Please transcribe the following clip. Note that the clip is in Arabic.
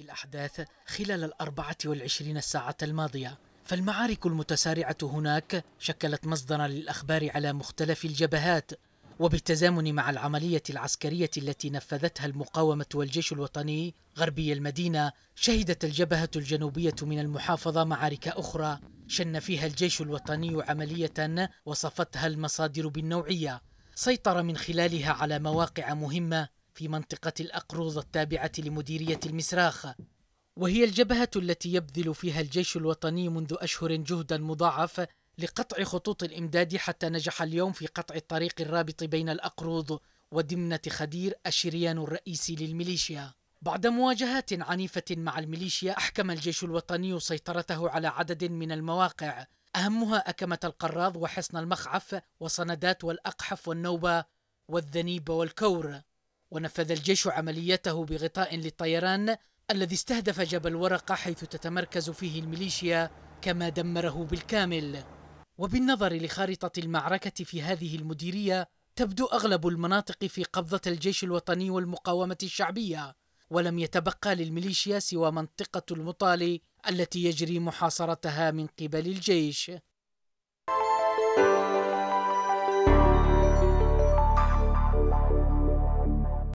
الأحداث خلال الأربعة والعشرين الساعة الماضية فالمعارك المتسارعة هناك شكلت مصدرا للأخبار على مختلف الجبهات وبالتزامن مع العملية العسكرية التي نفذتها المقاومة والجيش الوطني غربي المدينة شهدت الجبهة الجنوبية من المحافظة معارك أخرى شن فيها الجيش الوطني عملية وصفتها المصادر بالنوعية سيطر من خلالها على مواقع مهمة في منطقة الأقروض التابعة لمديرية المسراخ وهي الجبهة التي يبذل فيها الجيش الوطني منذ أشهر جهدا مضاعف لقطع خطوط الإمداد حتى نجح اليوم في قطع الطريق الرابط بين الأقروض ودمنة خدير الشريان الرئيسي للميليشيا بعد مواجهات عنيفة مع الميليشيا أحكم الجيش الوطني سيطرته على عدد من المواقع أهمها أكمة القراض وحصن المخعف وصندات والأقحف والنوبة والذنيب والكور ونفذ الجيش عمليته بغطاء للطيران الذي استهدف جبل ورقة حيث تتمركز فيه الميليشيا كما دمره بالكامل وبالنظر لخارطة المعركة في هذه المديرية تبدو أغلب المناطق في قبضة الجيش الوطني والمقاومة الشعبية ولم يتبقى للميليشيا سوى منطقة المطالي التي يجري محاصرتها من قبل الجيش